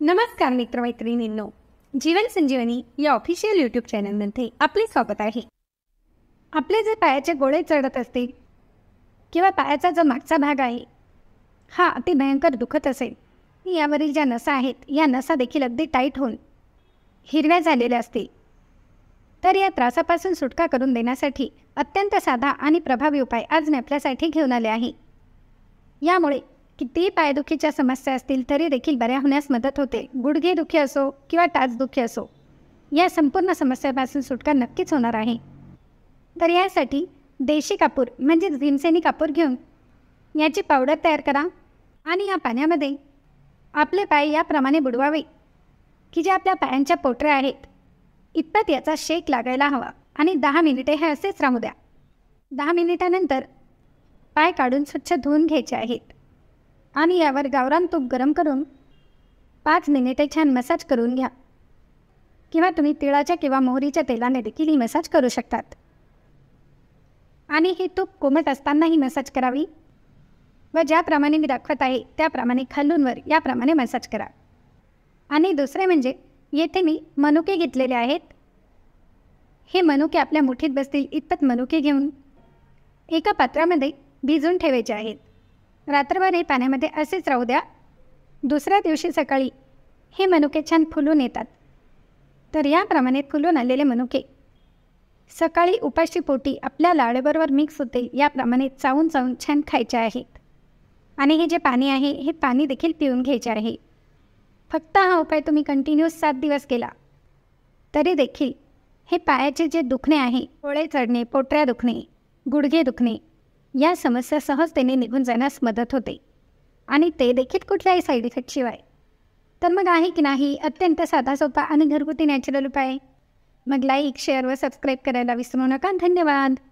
नमस्कार मित्रमैत्रिणींनो जीवन संजीवनी या official YouTube चॅनलमध्ये आपले स्वागत आहे आपले जे पायाचे गोळे चढत असतील किंवा पायाचा जो मागचा भाग आहे हा अति भयंकर दुखत असेल यावरील ज्या नसा आहेत या नसा देखील अगदी टाईट होऊन हिरव्या झालेल्या असतील तर या त्रासापासून सुटका करून देण्यासाठी अत्यंत साधा आणि प्रभावी उपाय आज मी आपल्यासाठी घेऊन आले आहे यामुळे कितीही पायदुखीच्या समस्या असतील तरी देखील बऱ्या होण्यास मदत होते गुडघे दुखी असो किंवा टाचदुखी असो या संपूर्ण समस्यापासून सुटका नक्कीच होणार आहे तर यासाठी देशी कापूर म्हणजेच भीमसेनी कापूर घेऊन याची पावडर तयार करा आणि या पाण्यामध्ये आपले पाय याप्रमाणे बुडवावे की जे आपल्या पायांच्या पोटऱ्या आहेत इतपत याचा शेक लागायला हवा आणि दहा मिनिटे हे असेच राहू द्या दहा मिनिटानंतर पाय काढून स्वच्छ धुवून घ्यायचे आहेत आणि यावर गावरान तूप गरम करून पाच मिनिटे छान मसाज करून घ्या किंवा तुम्ही तिळाच्या किंवा मोहरीच्या तेलाने देखील ही मसाज करू शकतात आणि हे तूप कोमट असतानाही मसाज करावी व ज्याप्रमाणे मी दाखवत आहे त्याप्रमाणे खालूनवर याप्रमाणे मसाज करा आणि दुसरे म्हणजे येथे मी मनुके घेतलेले आहेत हे मनुके आपल्या मुठीत बसतील इतपत मनुके घेऊन एका पात्रामध्ये भिजून ठेवायचे आहेत रात्रभर हे पाण्यामध्ये असेच राहू द्या दुसऱ्या दिवशी सकाळी हे मनुके छान फुलून येतात तर याप्रमाणे फुलून आलेले मनुके सकाळी उपाशी पोटी आपल्या लाडबरोबर मिक्स होते याप्रमाणे चावून चावून छान खायचे आहेत आणि हे जे पाणी आहे हे पाणी देखील पिऊन घ्यायचे आहे फक्त हा उपाय तुम्ही कंटिन्यूअस सात दिवस केला तरी देखील हे पायाचे जे दुखणे आहे पोळे चढणे पोटऱ्या दुखणे गुडघे दुखणे या समस्या सहजतेने निघून जाण्यास मदत होते आणि ते देखील कुठल्याही साईड इफेक्टशिवाय तर मग आहे की नाही अत्यंत साधा सोपा आणि घरगुती नॅचरल उपाय मग लाईक शेअर व सबस्क्राईब करायला विसरू नका धन्यवाद